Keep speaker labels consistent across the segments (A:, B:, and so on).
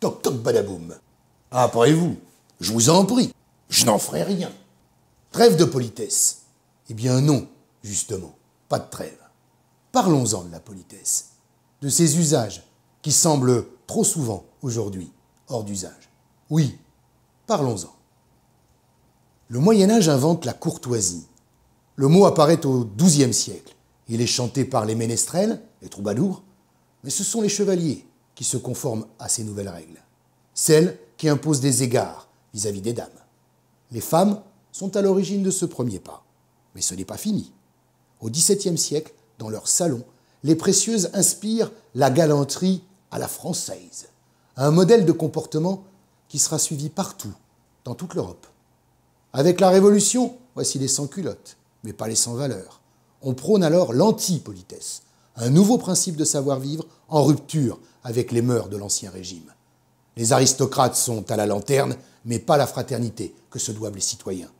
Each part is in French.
A: Toc toc badaboum. Après ah, vous, je vous en prie, je n'en ferai rien. Trêve de politesse. Eh bien non, justement, pas de trêve. Parlons-en de la politesse, de ces usages qui semblent trop souvent aujourd'hui hors d'usage. Oui, parlons-en. Le Moyen Âge invente la courtoisie, le mot apparaît au XIIe siècle. Il est chanté par les ménestrels, les troubadours, mais ce sont les chevaliers qui se conforment à ces nouvelles règles, celles qui imposent des égards vis-à-vis des dames. Les femmes sont à l'origine de ce premier pas. Mais ce n'est pas fini. Au XVIIe siècle, dans leur salon, les précieuses inspirent la galanterie à la française, un modèle de comportement qui sera suivi partout, dans toute l'Europe. Avec la Révolution, voici les sans-culottes, mais pas les sans valeur. On prône alors l'anti-politesse, un nouveau principe de savoir-vivre en rupture avec les mœurs de l'Ancien Régime. Les aristocrates sont à la lanterne, mais pas la fraternité que se doivent les citoyens.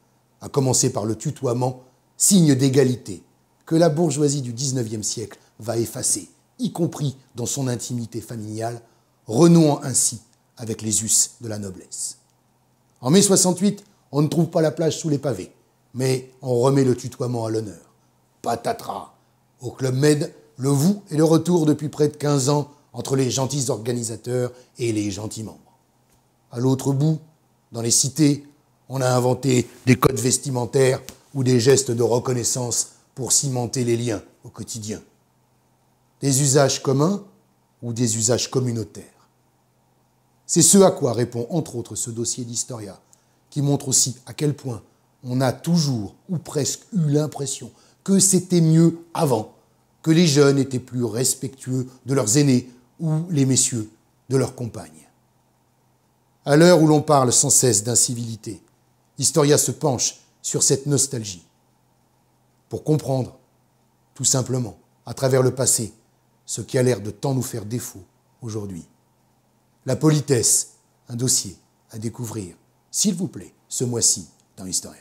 A: À commencer par le tutoiement, signe d'égalité, que la bourgeoisie du XIXe siècle va effacer, y compris dans son intimité familiale, renouant ainsi avec les us de la noblesse. En mai 68, on ne trouve pas la plage sous les pavés mais on remet le tutoiement à l'honneur. Patatras. Au Club Med, le vous est le retour depuis près de 15 ans entre les gentils organisateurs et les gentils membres. À l'autre bout, dans les cités, on a inventé des codes vestimentaires ou des gestes de reconnaissance pour cimenter les liens au quotidien. Des usages communs ou des usages communautaires. C'est ce à quoi répond entre autres ce dossier d'Historia, qui montre aussi à quel point on a toujours ou presque eu l'impression que c'était mieux avant, que les jeunes étaient plus respectueux de leurs aînés ou les messieurs de leurs compagnes. À l'heure où l'on parle sans cesse d'incivilité, Historia se penche sur cette nostalgie pour comprendre, tout simplement, à travers le passé, ce qui a l'air de tant nous faire défaut aujourd'hui. La politesse, un dossier à découvrir, s'il vous plaît, ce mois-ci dans l'histoire.